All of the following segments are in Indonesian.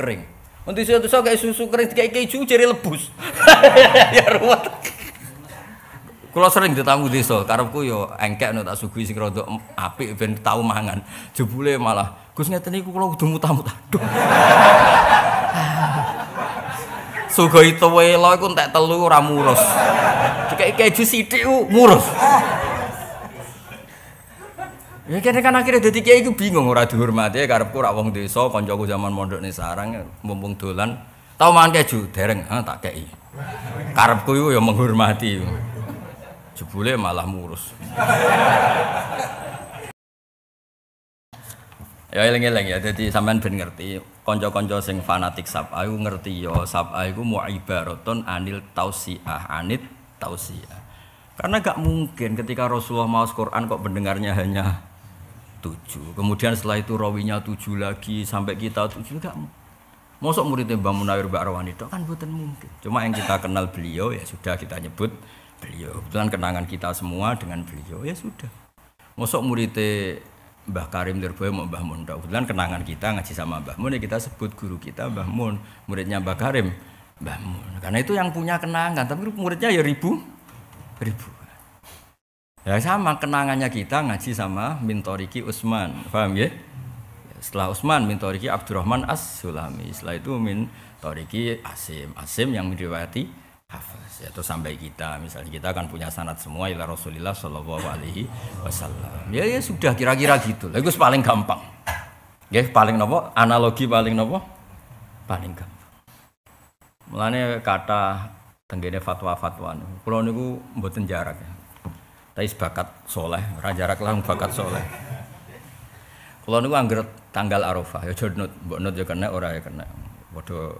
kering. Untuk susu tuh kayak susu kering kayak keju jadi lebus. ya ruwet. Kulo sering ditamu desa, karepku yo ya engkek no tak sugui sing rada apik ben tau mangan. Jebule malah Gus ngeten niku kula kudu muta-muta. Sugoi tuwelo iku entek telu ora murus. Dikek keju sithik murus. Ya kene kan akhirnya dadi kiai iku bingung ora dihormati ya, karepku ora wong desa kancaku zaman mondok ning sarang ya, mumpung dolan tau mangan keju dereng ha tak kei. Karepku iku ya menghormati. Jebule malah murus. ya eling-eling ya dadi sampean ben ngerti kanca-kanca sing fanatik sab, iku ngerti ya sab'a iku muibaraton anil tausiah anit tausiah. Karena gak mungkin ketika Rasulullah mau Quran kok mendengarnya hanya tujuh. Kemudian setelah itu rawinya tujuh lagi sampai kita tujuh enggak Mosok muridnya Mbah Munawir Mbak Arwani itu kan bukan mungkin. Cuma yang kita kenal beliau ya sudah kita nyebut beliau. Kebetulan kenangan kita semua dengan beliau ya sudah. Mosok muridnya Mbah Karim Lirboyo mau Mbah Mun. Kebetulan kenangan kita ngaji sama Mbah Mun ya kita sebut guru kita Mbah Mun, muridnya Mbah Karim Mbah Mun. Karena itu yang punya kenangan, tapi muridnya ya ribu ribu. Ya sama kenangannya kita ngaji sama Mintoriki Usman, paham ya? Setelah Usman Mintoriki Abdurrahman As-Sulami, setelah itu Mintoriki Asim, Asim yang meriwayati hafaz Ya itu sampai kita, misalnya kita akan punya sanat semua ila Rasulillah Shallallahu alaihi wasallam. Ya ya sudah kira-kira gitu. Lah paling gampang. Ya paling nopo? Analogi paling nopo? Paling gampang. Mulane kata tenggene fatwa-fatwa niku. niku mboten jarak ya tapi bakat soleh, raja langsung bakat soleh. Kalau nunggu angger tanggal Arafah, ya jodnut, buat nut ya kena ora ya kena. Waduh.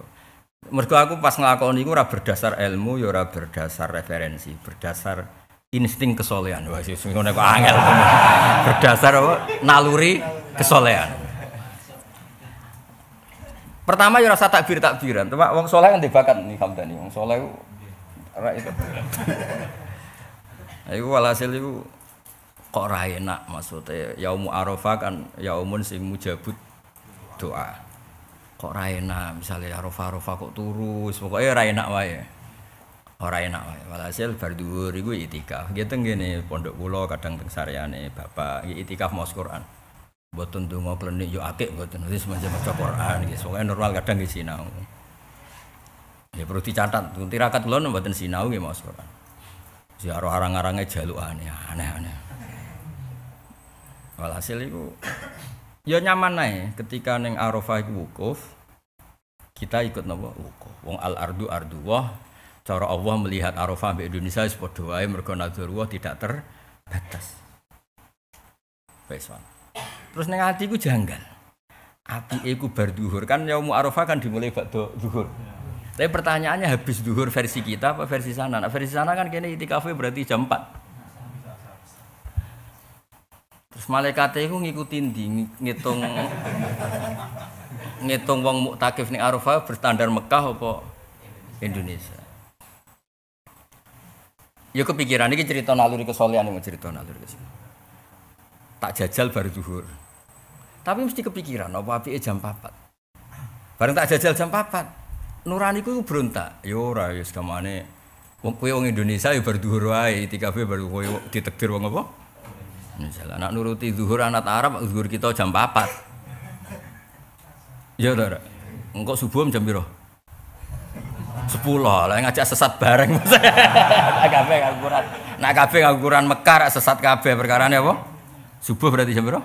mereka aku pas ngelakuin itu, ora berdasar ilmu, ya ora berdasar referensi, berdasar insting kesolehan. Wah, sih semuanya aku angel. Berdasar apa? Naluri kesolehan. Pertama ya rasa takbir takbiran. tuh wong soleh kan dibakat nih tadi Wong soleh itu Iku walhasil iku kok ra enak maksudnya yaumu arafah kan yaumun sing mujabut doa. Kok ra nak misalnya arafah arafah kok turus pokoknya ra nak wae. Ora enak wae. Walhasil bar dhuwur iku itikaf. Gitu gini ngene pondok kula kadang teng sareane bapak itikaf maos Quran. Mboten donga klenik yo akeh mboten wis maca Quran gitu pokoknya normal kadang di sinau. Ya perlu dicatat, tirakat kula mboten sinau nggih maos Quran. Ziarah arang-arangnya jaluk ah, aneh, aneh-aneh. Walhasil itu ya nyaman naik ketika neng Arafah itu wukuf kita ikut nopo wukuf. Wong al ardu ardu wah cara Allah melihat Arafah di Indonesia seperti doa yang mergo nazarullah tidak terbatas. Besok. Terus neng hati ku janggal. Api iku berduhur duhur kan yaumu Arafah kan dimulai bakdo duhur. Tapi pertanyaannya habis duhur versi kita apa versi sana? Nah, versi sana kan kayaknya itikaf berarti jam 4. Terus malaikat itu ngikutin di ngitung ngitung wong muktakif nih Arafah berstandar Mekah apa Indonesia. Ya kepikiran ini cerita naluri kesolehan yang cerita naluri kesolehan. Tak jajal baru duhur. Tapi mesti kepikiran apa api jam 4. Bareng tak jajal jam 4 nurani ku berontak. Ya ora ya sakmane. wong kowe wong Indonesia ya berduhur wae, ITKB baru kowe ditektir wong apa? Misalnya anak nuruti zuhur anak Arab, zuhur kita jam 4. Ya ora. Engkau subuh jam piro? 10 lah ngajak sesat bareng Mas. kabeh ngaguran. Nak kabeh ngaguran mekar sesat kabeh perkarane apa? Subuh berarti jam piro?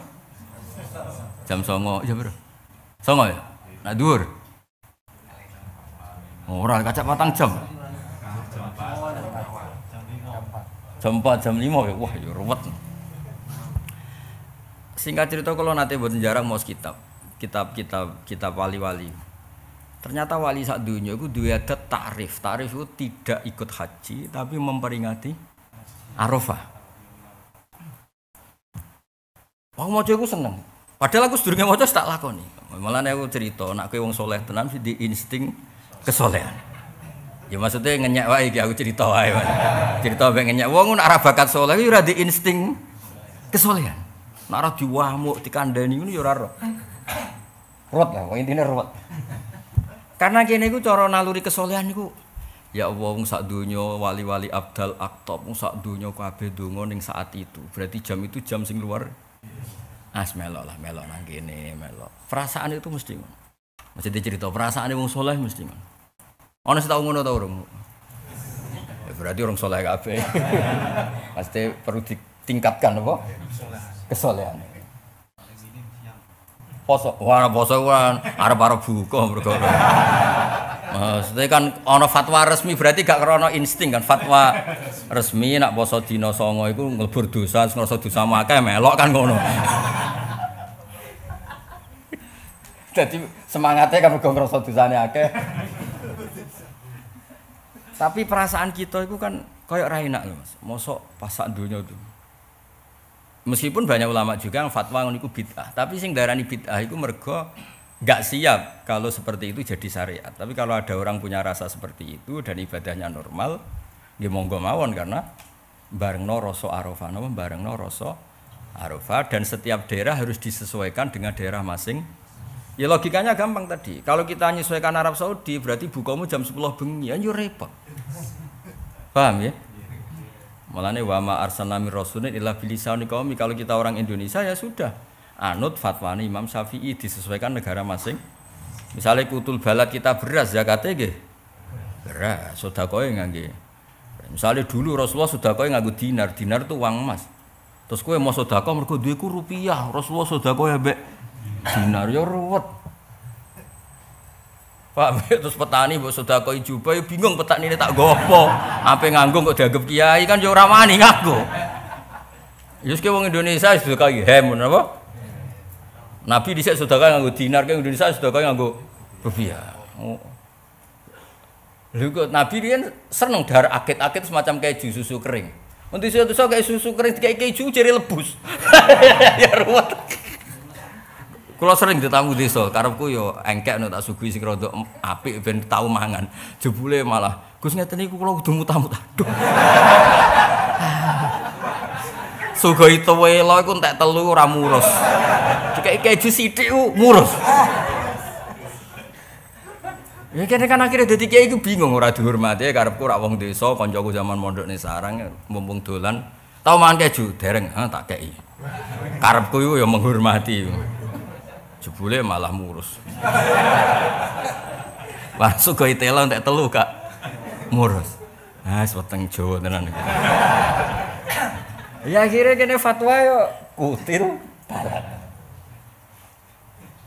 Jam songo, Jam piro? Songo ya? Nak Oh, Orang kacak matang jam. Jam 4, jam 5 ya wah ya ruwet. Singkat cerita kalau nanti buat jarang mau kitab, kitab kitab kitab wali-wali. Ternyata wali saat dunia itu dua ada tarif. Tarif itu tidak ikut haji tapi memperingati Arafah. Aku mau aku seneng. Padahal aku mau cewek tak lakoni. Malah aku cerita, nak ke wong soleh tenan di insting kesolehan. Ya maksudnya ngenyak wae iki aku cerita wae. cerita mbek ngenyak wong nak ora bakat saleh ya ora di insting kesolehan. Nak ora diwamuk dikandani ngono ya ora ro. Ruwet lah, wong intine ruwet. Karena kene iku cara naluri kesolehan iku Ya Allah wong sak donya wali-wali abdal Aktop wong sak donya kabeh donga ning saat itu. Berarti jam itu jam sing luar as melok lah melok nang kene melok. Perasaan itu mesti mesti Maksudnya cerita perasaan wong soleh mesti Ono sing tau ngono ta urung? Ya, berarti orang soleh kabeh. Pasti perlu ditingkatkan apa? Kesolehan. Poso, wah poso kan arep-arep buka mergo. Maksudnya kan ono fatwa resmi berarti gak krono insting kan fatwa resmi nak poso dino songo itu ngelbur dosa ngrasa dosa makai melok kan ngono. Jadi semangatnya kan mergo dosa nih akeh. Tapi perasaan kita itu kan koyok raina loh mas. Mosok pasak dunia itu. Meskipun banyak ulama juga yang fatwa niku bid'ah, tapi sing darani bid'ah itu mergo nggak siap kalau seperti itu jadi syariat. Tapi kalau ada orang punya rasa seperti itu dan ibadahnya normal, dia monggo mawon karena bareng no rosso arafah, bareng no rosso arafah dan setiap daerah harus disesuaikan dengan daerah masing masing Ya logikanya gampang tadi. Kalau kita menyesuaikan Arab Saudi berarti bukamu jam 10 bengi ya repot. Paham ya? Mulane wama ma arsalna min rasulin illa bilisani qaumi. Kalau kita orang Indonesia ya sudah anut fatwani Imam Syafi'i disesuaikan negara masing. Misalnya kutul balat kita beras ya nggih. Beras, sedekah nggih. Misalnya dulu Rasulullah sudah kau yang dinar, dinar itu uang emas. Terus kau mau sedekah mereka duitku rupiah, Rasulullah kau ya be. Dinar yo ya ruwet. Pak. Terus petani mbok sedekah jubah ya bingung petani ini tak gopo. Ampe nganggo kok dianggap kiai kan yo ya ora wani nganggo. Yus ke wong Indonesia sedekah hem kenapa? Nabi dhisik sedekah nganggo dinar ke Indonesia sedekah nganggo rupiah. Oh. kok Nabi riyen seneng dar akit-akit semacam keju susu kering. Untuk susu kayak susu kering kayak keju jadi lebus. ya ruwet. Kulo sering ditamu desa, karepku yo ya engkek no tak sugui sing rada apik ben tau mangan. Jebule malah Gus ngeten niku kula kudu mutamu ta. Sugoi tuwelo iku entek telu ora murus. Dikek keju sithik murus. Ya kene kan akhirnya dadi kiai iku bingung ora dihormati ya karepku ora wong desa, kancaku zaman mondok ning sarang ya mumpung dolan tau mangan keju dereng, ha tak kei. Karepku iku ya menghormati. Jebule malah murus. Langsung ke itela untuk telu kak. Murus. Ah, weteng Jawa tenan Ya akhirnya kene fatwa yo kutil barat.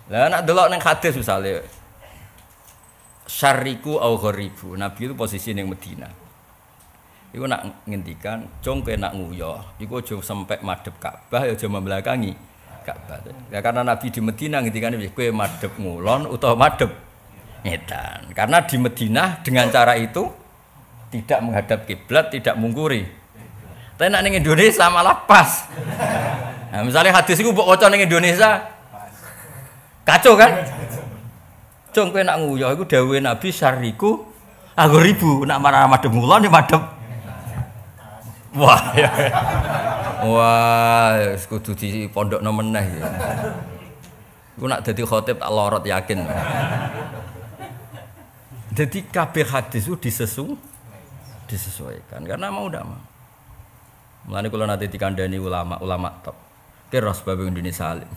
Lah nak delok ning hadis misalnya syariku au gharibu. Nabi itu posisi ning Medina. Iku nak ngendikan, "Cung kena nak iku aja sampai madep Ka'bah, ya aja membelakangi." Ka'bah. Ya karena Nabi di Medina ketika kan? nabi kue madep ngulon atau madep ngedan. Karena di Medina dengan cara itu tidak menghadap kiblat, tidak mungkuri. Tapi nak Indonesia malah pas. Nah, misalnya hadis itu buat ocon Indonesia kacau kan? Cung kue nak nguyo aku dewi Nabi syariku aku ribu nak marah madem ngulon ya madem. Wah. Ya. Wah, kudu di pondok meneh ya. Aku nak jadi khotib tak lorot yakin. Jadi kabeh hadis itu disesu disesuaikan karena mau udah mau. Melani kalau nanti dikandani ulama-ulama top. Kira sebab Indonesia alim.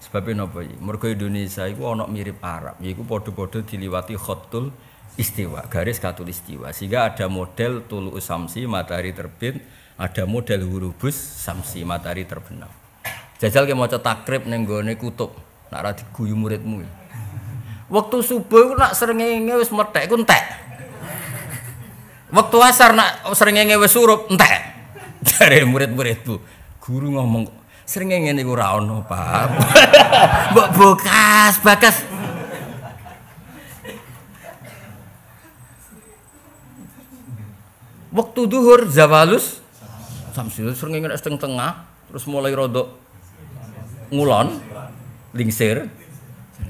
Sebabnya apa ya? Mergo Indonesia iku onok mirip Arab, gue bodoh-bodoh diliwati khotul istiwa, garis katulistiwa. Sehingga ada model tulu samsi matahari terbit, ada model hurubus samsi matahari terbenam. Jajal ke maca takrib ning gone kutub, nak ra diguyu muridmu. Ya. Waktu subuh ku nak srengenge wis metek ku entek. Waktu asar nak srengenge wis surup entek. dari murid-muridku, guru ngomong srengenge niku ra ono, Pak. Mbok bokas, bakas. waktu duhur zawalus samsul sering ingat setengah tengah terus mulai rodok ngulon lingsir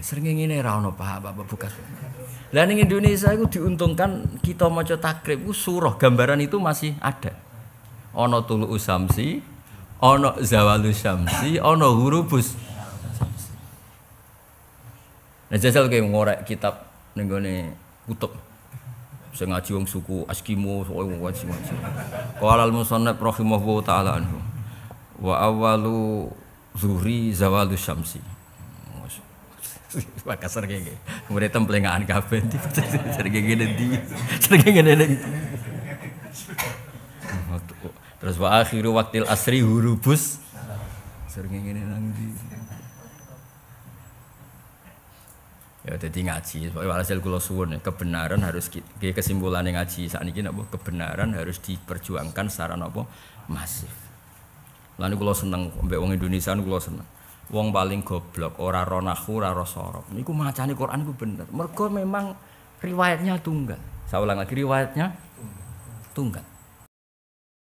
sering ini rano pak bapak buka dan di Indonesia itu diuntungkan kita maca takrib itu surah gambaran itu masih ada ono tulu usamsi ono Zawalus Samsi ono hurubus nah jajal kayak ngorek kitab nenggone kutub sing ngaji wong suku Eskimo wong ngaji ngaji. Qala al-musannaf rahimahullahu taala anhu. Wa awalu zuhri zawalu syamsi. Makassar kayak gini. Mulai templengan kabeh di sering gini di sering gini di. Terus wa akhiru waktil asri hurubus sering gini nang di. Ya jadi ngaji, walhasil kula suwun ya, kebenaran harus yang ngaji saat ini napa kebenaran harus diperjuangkan secara apa masif. lalu kula seneng mbek wong Indonesia kula seneng. Wong paling goblok ora Ronaku, ora rosorop. Niku macane Quran ku bener. Mereka memang riwayatnya tunggal. Saya ulang lagi riwayatnya tunggal.